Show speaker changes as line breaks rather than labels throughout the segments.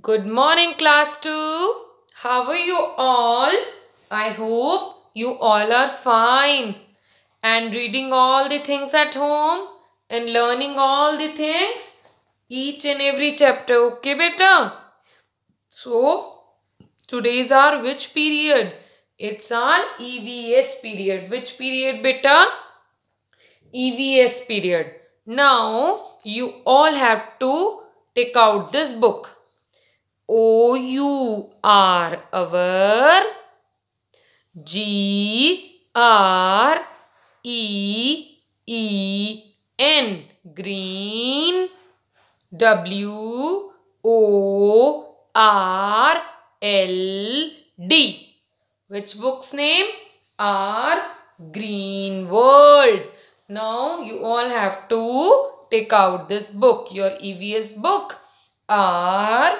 Good morning class 2. How are you all? I hope you all are fine and reading all the things at home and learning all the things each and every chapter. Okay beta? So today's our which period? It's our EVS period. Which period beta? EVS period. Now you all have to take out this book OU our G R E E N green W O R L D which book's name are green world now you all have to take out this book your EVS book R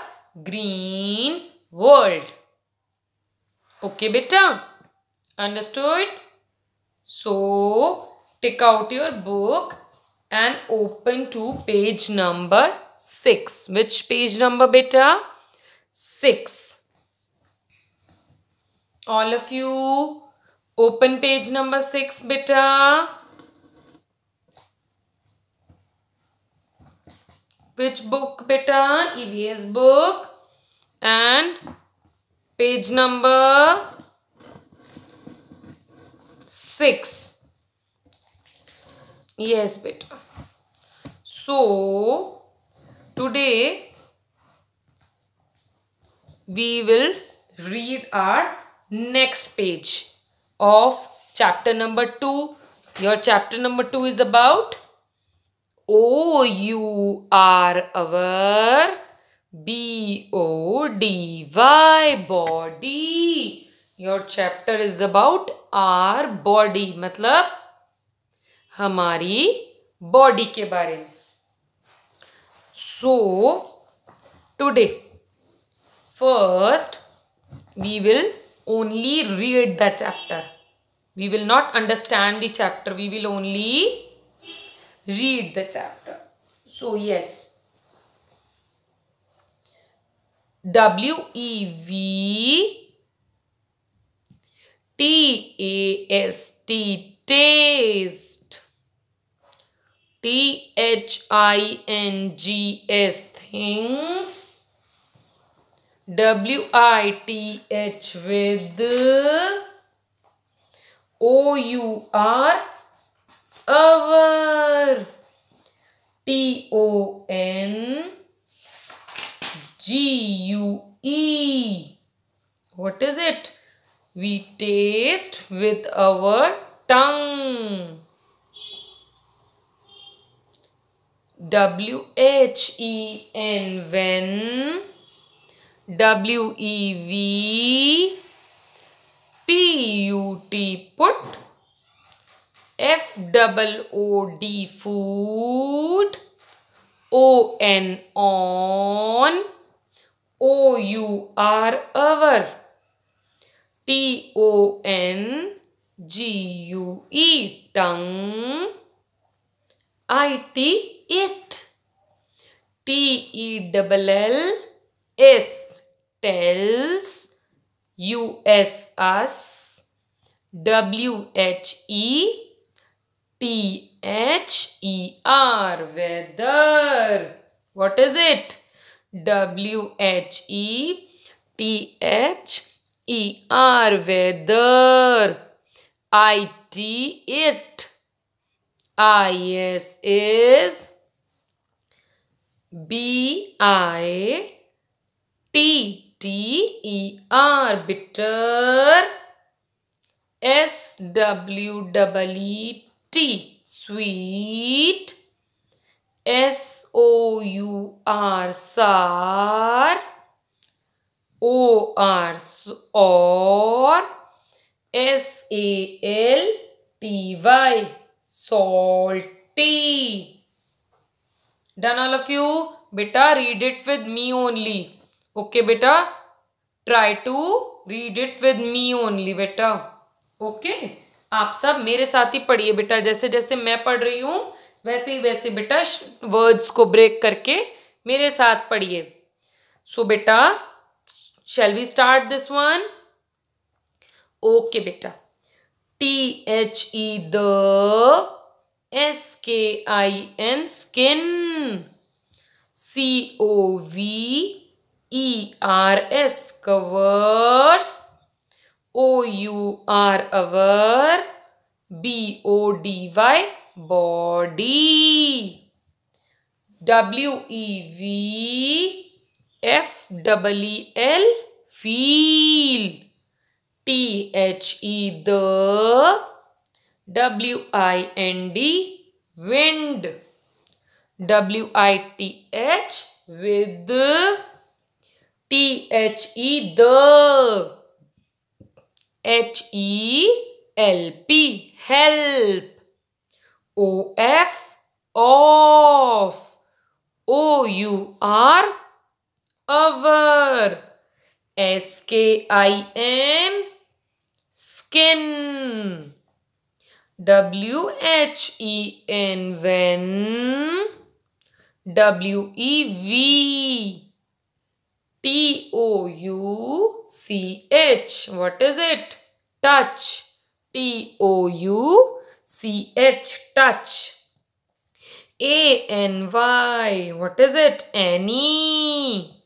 green world. Okay, beta. Understood? So, take out your book and open to page number 6. Which page number, beta? 6. All of you, open page number 6, beta. Which book beta? EVS book. And page number 6. Yes beta. So, today we will read our next page of chapter number 2. Your chapter number 2 is about O U R our B O D Y body. Your chapter is about our body मतलब हमारी body के बारे में so today first we will only read the chapter we will not understand the chapter we will only read the chapter. So yes, W-E-V T-A-S-T taste T-H-I-N-G-S things W-I-T-H with O-U-R over. p o n g What is it? We taste with our tongue. W H E N when W E V P U T put F double O D food, O N on, O U R over, T O N G U E tongue, I T it, T E double L S tells, U S us, W H E T H E R weather. What is it? W H E T H E R weather. I T it. I S is B I T T E R bitter S W E E T sweet S O U R sour O R और S A L T Y salty done all of you बेटा read it with me only okay बेटा try to read it with me only बेटा okay okay? आप सब मेरे साथ ही पढ़िए बेटा जैसे जैसे मैं पढ़ रही हूँ वैसे ही वैसे बेटा वर्ड्स को ब्रेक करके मेरे साथ पढ़िए सो बेटा shall we start this one okay बेटा T H E the S K I N skin C O V E R S covers O U R our B O D Y body W E V F feel T H E the W I N D wind W I T H with T H E the H E L P help. O F off. O U R over. S K I N skin. W H E N when. W E V T O U C H. What is it? Touch. T O U C H. Touch. A N Y. What is it? Any.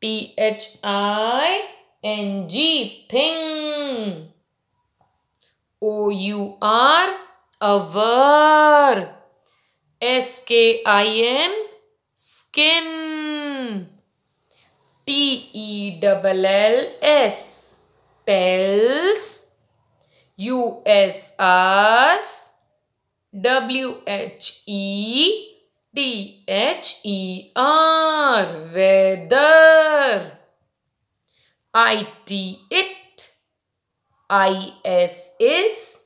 T H I N G. Thing. O U R. Skin. T E double tells U S S W H E T H E R weather I T it I S is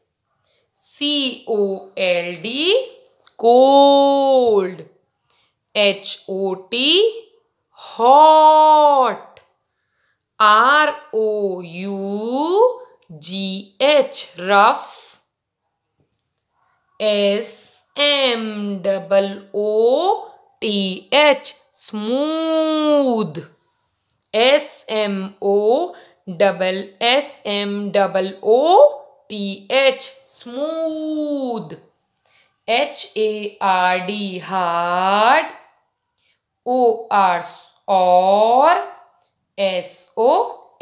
C O L D cold H O T hot R O U G H rough S M double O T H smooth S M O double S M double O T H smooth H A R D hard O R और S O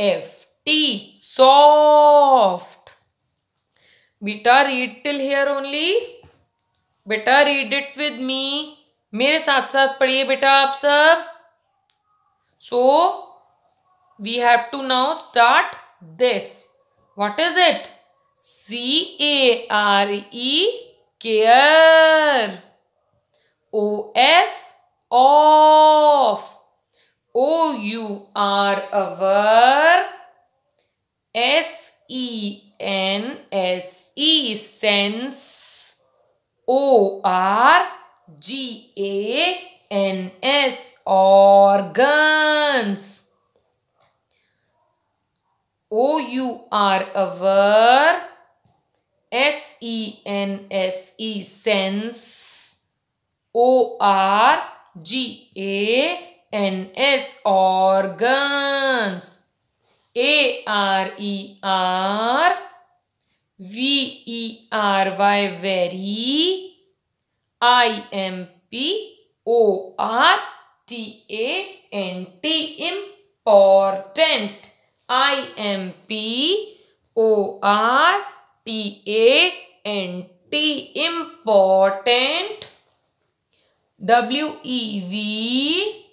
F T soft बेटा read till here only बेटा read it with me मेरे साथ साथ पढ़िए बेटा आप सब so we have to now start this what is it C A R E care O F of. O U R our S E N S E sense O R G A N S organs O U R our S E N S E sense O R G A N S organs. A R E R V E R Y very I M P O R T A N T important I M P O R T A N T important W E V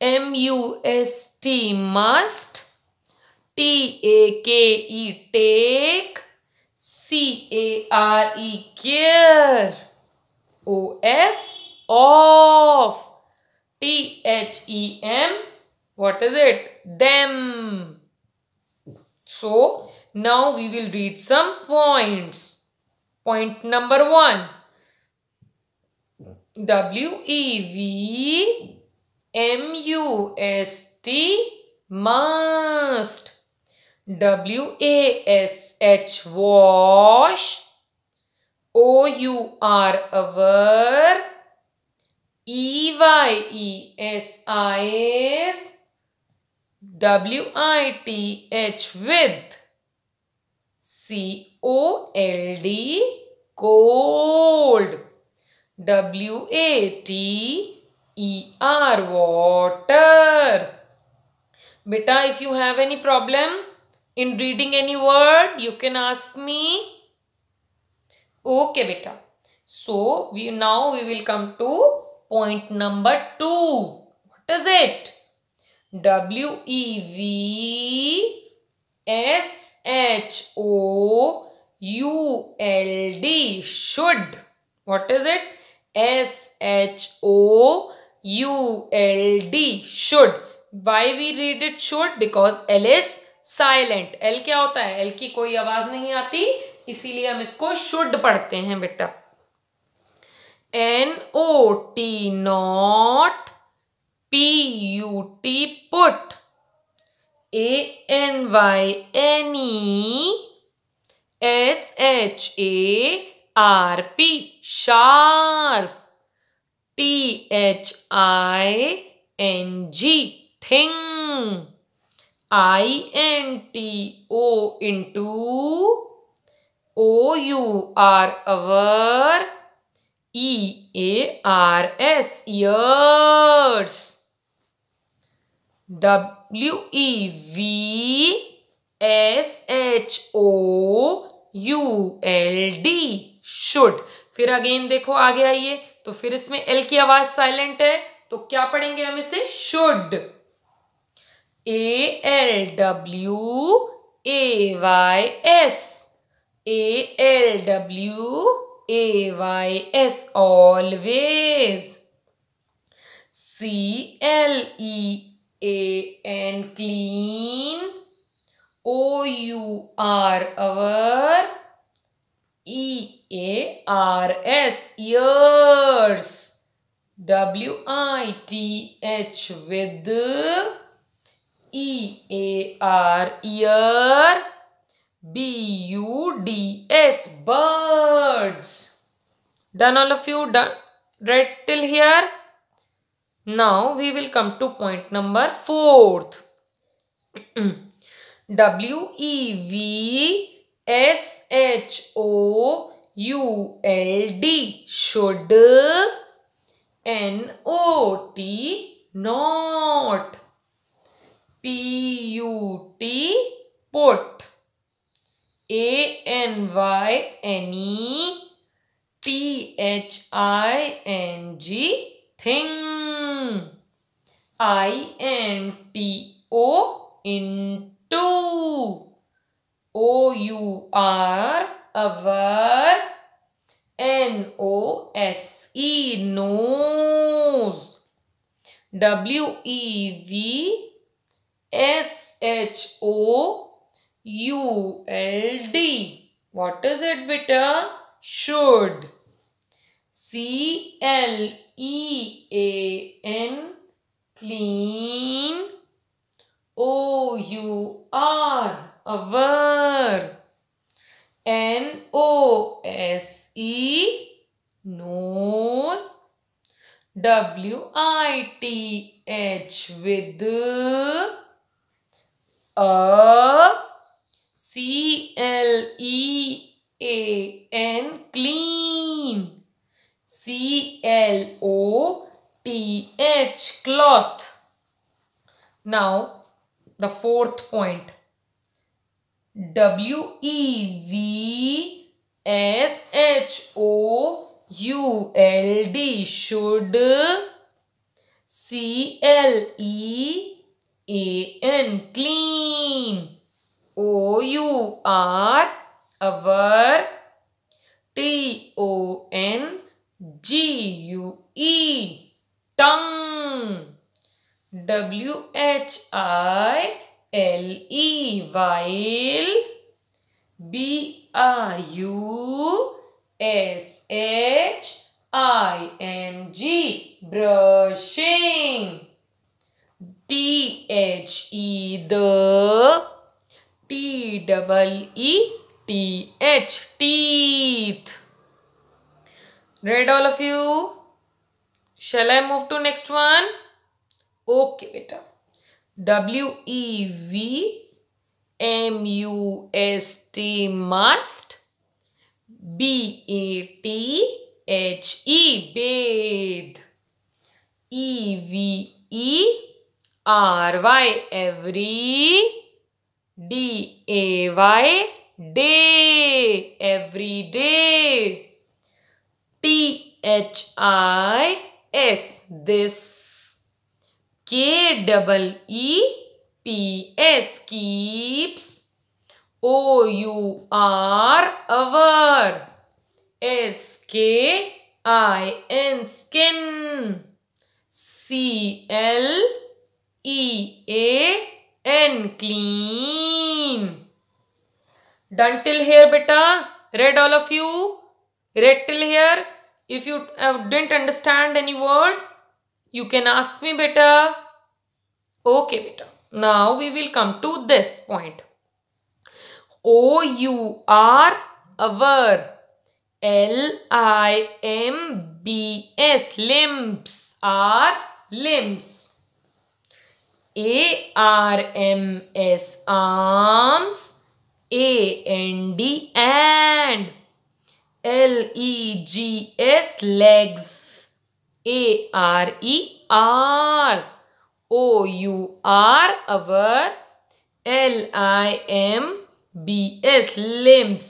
M U S T must T A K E take C A R E care O F off T H E M what is it them so now we will read some points point number 1 W E V M U S T must W A S H wash O U R our E Y E S I S W I T H with C O L D cold W A T E R water. Beta, if you have any problem in reading any word, you can ask me. Okay, beta. So, we now we will come to point number 2. What is it? W E V S H O U L D should. What is it? S H O U L D should. Why we read it should? Because L is silent. L क्या होता है L की कोई आवाज नहीं आती इसीलिए हम इसको should पढ़ते हैं बेटा N O T not P U T put A N Y N E S H A R P sharp T H I N G thing I N T O into O U R our E A R S ears W E V S H O U L D should फिर again देखो आगे आइए तो फिर इसमें L की आवाज silent है तो क्या पढ़ेंगे हम इसे should A L W A Y S A L W A Y S always C L E A N clean O U R our E A R S ears W I T H with E A R ear B U D S birds done all of you done read till here now we will come to point number fourth W E V S-H-O-U-L-D. Should. N-O-T. Not. P-U-T. Put. A-N-Y-N-E. T-H-I-N-G. Thing. I-N-T-O. Into. O U R our N O S E nose W E V S H O U L D what is it beta should C L E A N clean O U R a word. N O S E nose. W I T H with a C L E A N clean. C L O T H cloth. Now the fourth point Mm. W E V S H O U L D should C L E A N clean O U R our T O N G U E tongue W H I L-E, while, B-R-U-S-H-I-N-G, brushing. T-H-E, the, T-double-E-T-H, teeth. Read all of you? Shall I move to next one? Okay, beta. W-E-V-M-U-S-T must B-A-T-H-E bathe E-V-E-R-Y every D-A-Y day every day T-H-I-S this K double E P S keeps. O U R our. S K I N skin. C L E A N clean. Done till here beta. Read all of you. Read till here. If you didn't understand any word, you can ask me beta. Okay beta. Now we will come to this point. O U R our L I M B S limbs are limbs. A R M S arms. A N D and L E G S legs. A R E R O U R our L I M B S limbs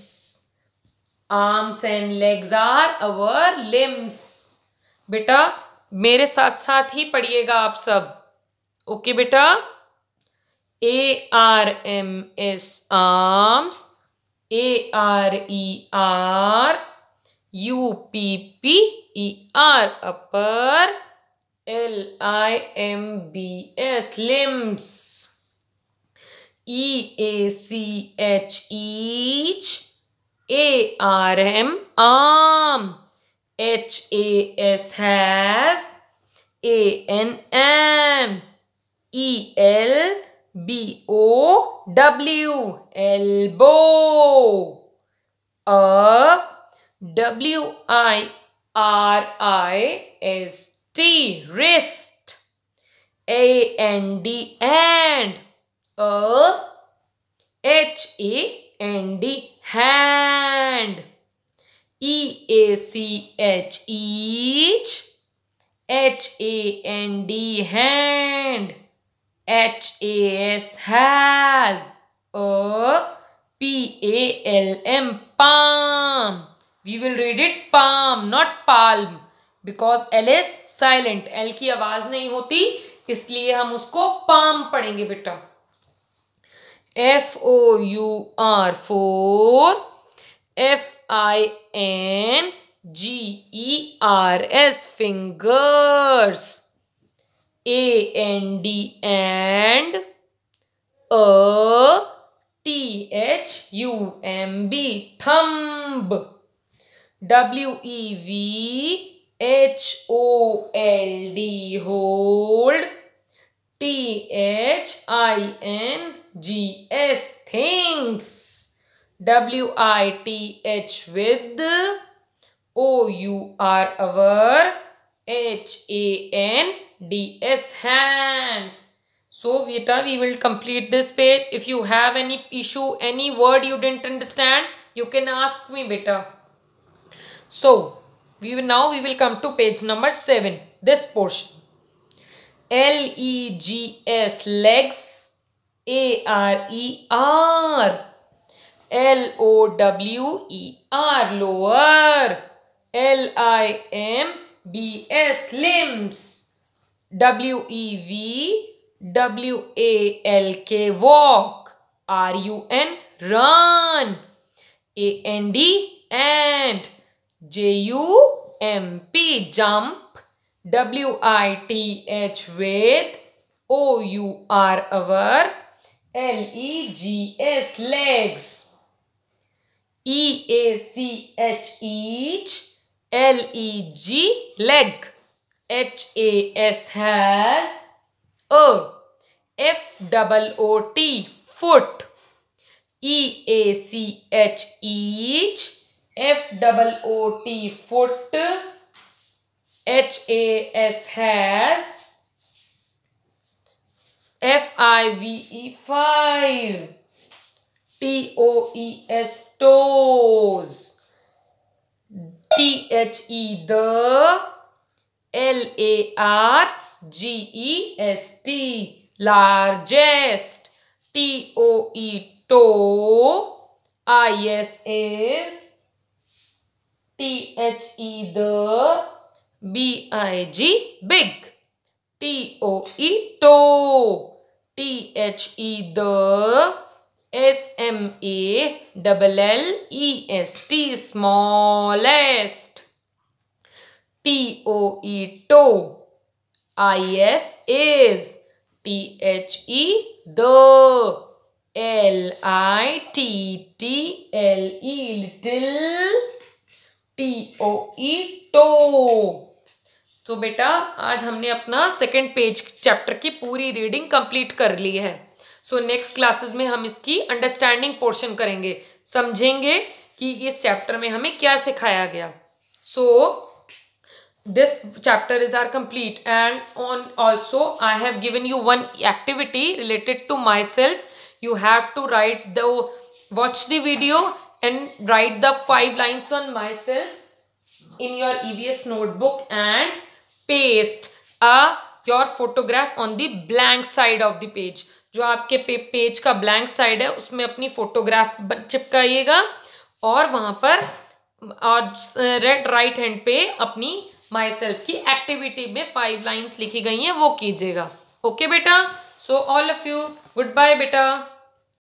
arms and legs are our limbs बेटा मेरे साथ साथ ही पढ़िएगा आप सब okay okay, बेटा A R M S arms A R E R U P P E R upper L I M B S limbs E A C H each A R M arm H A S has A N M E L B O W elbow a W-I-R-I-S-T, wrist. A-N-D, and. A N D hand. H A N D hand. H-A-S, has. O-P-A-L-M, palm. We will read it palm not palm because L is silent L की आवाज नहीं होती इसलिए हम उसको palm पढ़ेंगे बेटा F O U R four F I N G E R S fingers A N D and a T H U M B thumb W-E-V-H-O-L-D, hold, T-H-I-N-G-S, things, W-I-T-H, with, O-U-R, our, H-A-N-D-S, hands. So, Vita, we will complete this page. If you have any issue, any word you didn't understand, you can ask me, better so we will, now we will come to page number 7. This portion. L E G S legs A R E R L O W E R lower L I M B S limbs W E V W A L K walk R U N run A N D and J U M P jump W I T H with O U R our L E G S legs E A C H each L E G leg H A S has a F double O T foot E A C H each F double O T foot. H A S has. F I V E five. T O E S toes. T H E the. L A R G E S T. Largest. T O E toe. I S is T-H-E, the. B-I-G, big. T-O-E, toe. T-H-E, the. S M A double L E S T smallest T O E toe I S is T H E the L I T T L E little T O E toe तो बेटा आज हमने अपना second page chapter की पूरी reading complete कर ली है so next classes में हम इसकी अंडरस्टैंडिंग पोर्शन करेंगे समझेंगे कि इस चैप्टर में हमें क्या सिखाया गया so this chapter is are complete and on also I have given you one activity related to myself you have to write the watch the video and write the five lines on myself in your EVS notebook and paste a your photograph on the blank side of the page जो आपके पे, page का blank side है उसमें अपनी photograph चिपकाइएगा और वहाँ पर और रेड राइट हैंड पे अपनी माई सेल्फ की एक्टिविटी में फाइव लाइंस लिखी गई हैं वो कीजिएगा ओके बेटा so all of you good bye बेटा